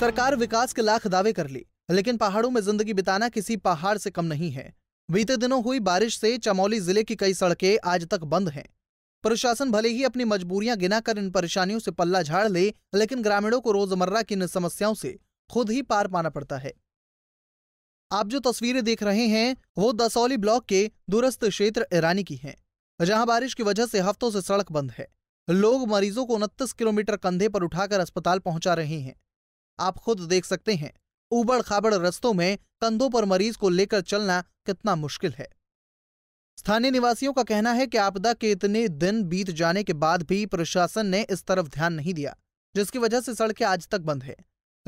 सरकार विकास के लाख दावे कर ली लेकिन पहाड़ों में जिंदगी बिताना किसी पहाड़ से कम नहीं है बीते दिनों हुई बारिश से चमौली जिले की कई सड़कें आज तक बंद हैं प्रशासन भले ही अपनी मजबूरियां गिनाकर इन परेशानियों से पल्ला झाड़ ले लेकिन ग्रामीणों को रोजमर्रा की इन समस्याओं से खुद ही पार पाना पड़ता है आप जो तस्वीरें देख रहे हैं वो दसौली ब्लॉक के दूरस्थ क्षेत्र ईरानी की हैं जहां बारिश की वजह से हफ्तों से सड़क बंद है लोग मरीजों को उनतीस किलोमीटर कंधे पर उठाकर अस्पताल पहुंचा रहे हैं आप खुद देख सकते हैं उबड़ खाबड़ रस्तों में कंधों पर मरीज को लेकर चलना कितना मुश्किल है स्थानीय निवासियों का कहना है कि आपदा के इतने दिन बीत जाने के बाद भी प्रशासन ने इस तरफ ध्यान नहीं दिया जिसकी वजह से सड़कें आज तक बंद है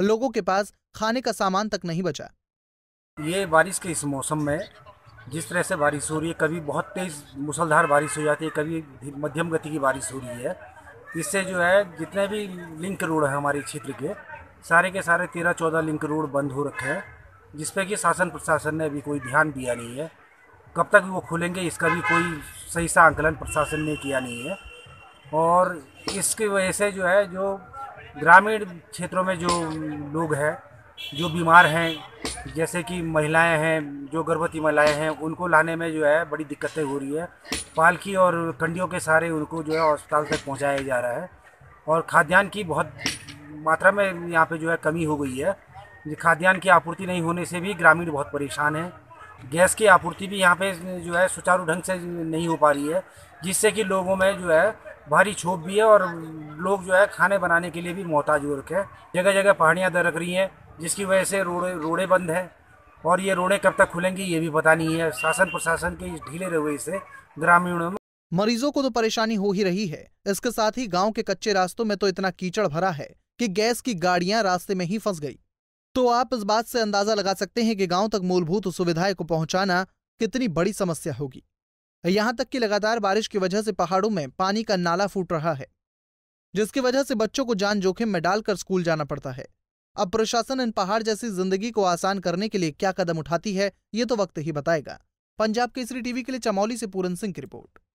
लोगों के पास खाने का सामान तक नहीं बचा ये बारिश के इस मौसम में जिस तरह से बारिश हो रही है कभी बहुत तेज मूसलधार बारिश हो जाती है कभी मध्यम गति की बारिश हो रही है इससे जो है जितने भी लिंक रोड है हमारे क्षेत्र के सारे के सारे तेरह चौदह लिंक रोड बंद हो रखे हैं जिस पर कि शासन प्रशासन ने अभी कोई ध्यान दिया नहीं है कब तक वो खुलेंगे इसका भी कोई सही सा आंकलन प्रशासन ने किया नहीं है और इसकी वजह से जो है जो ग्रामीण क्षेत्रों में जो लोग हैं जो बीमार हैं जैसे कि महिलाएं हैं जो गर्भवती महिलाएं हैं उनको लाने में जो है बड़ी दिक्कतें हो रही है पालकी और कंडियों के सारे उनको जो है अस्पताल तक पहुंचाया जा रहा है और खाद्यान्न की बहुत मात्रा में यहाँ पे जो है कमी हो गई है खाद्यान्न की आपूर्ति नहीं होने से भी ग्रामीण बहुत परेशान हैं गैस की आपूर्ति भी यहाँ पे जो है सुचारू ढंग से नहीं हो पा रही है जिससे कि लोगों में जो है भारी छोप भी है और लोग जो है खाने बनाने के लिए भी मोहताज हो रखे हैं जगह जगह पहाड़ियाँ दरक रही हैं जिसकी वजह से रोड़े रोड़े बंद हैं और ये रोड़े कब तक खुलेंगी ये भी पता नहीं है शासन प्रशासन के ढीले रवैये से ग्रामीणों में मरीजों को तो परेशानी हो ही रही है इसके साथ ही गांव के कच्चे रास्तों में तो इतना कीचड़ भरा है कि गैस की गाड़ियां रास्ते में ही फंस गई तो आप इस बात से अंदाजा लगा सकते हैं कि गांव तक मूलभूत सुविधाएं को पहुंचाना कितनी बड़ी समस्या होगी यहां तक कि लगातार बारिश की वजह से पहाड़ों में पानी का नाला फूट रहा है जिसकी वजह से बच्चों को जान जोखिम में डालकर स्कूल जाना पड़ता है अब प्रशासन इन पहाड़ जैसी जिंदगी को आसान करने के लिए क्या कदम उठाती है ये तो वक्त ही बताएगा पंजाब केसरी टीवी के लिए चमौली से पूरन सिंह की रिपोर्ट